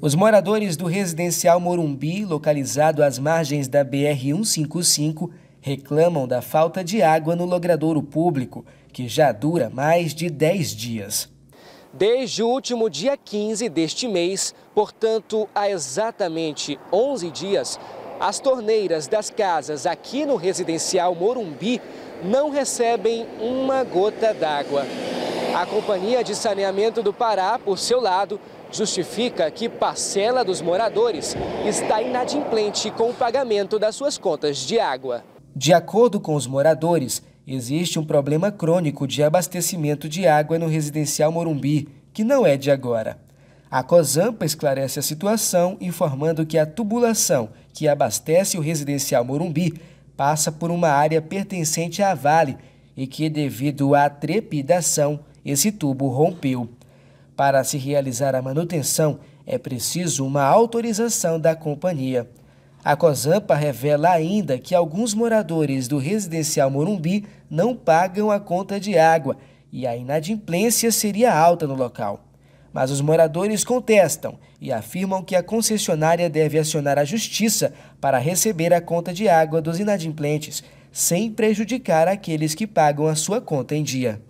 Os moradores do residencial Morumbi, localizado às margens da BR-155, reclamam da falta de água no logradouro público, que já dura mais de 10 dias. Desde o último dia 15 deste mês, portanto, há exatamente 11 dias, as torneiras das casas aqui no residencial Morumbi não recebem uma gota d'água. A Companhia de Saneamento do Pará, por seu lado, justifica que parcela dos moradores está inadimplente com o pagamento das suas contas de água. De acordo com os moradores, existe um problema crônico de abastecimento de água no residencial Morumbi, que não é de agora. A COSAMPA esclarece a situação informando que a tubulação que abastece o residencial Morumbi passa por uma área pertencente à Vale e que, devido à trepidação, esse tubo rompeu. Para se realizar a manutenção, é preciso uma autorização da companhia. A COSAMPA revela ainda que alguns moradores do residencial Morumbi não pagam a conta de água e a inadimplência seria alta no local. Mas os moradores contestam e afirmam que a concessionária deve acionar a justiça para receber a conta de água dos inadimplentes, sem prejudicar aqueles que pagam a sua conta em dia.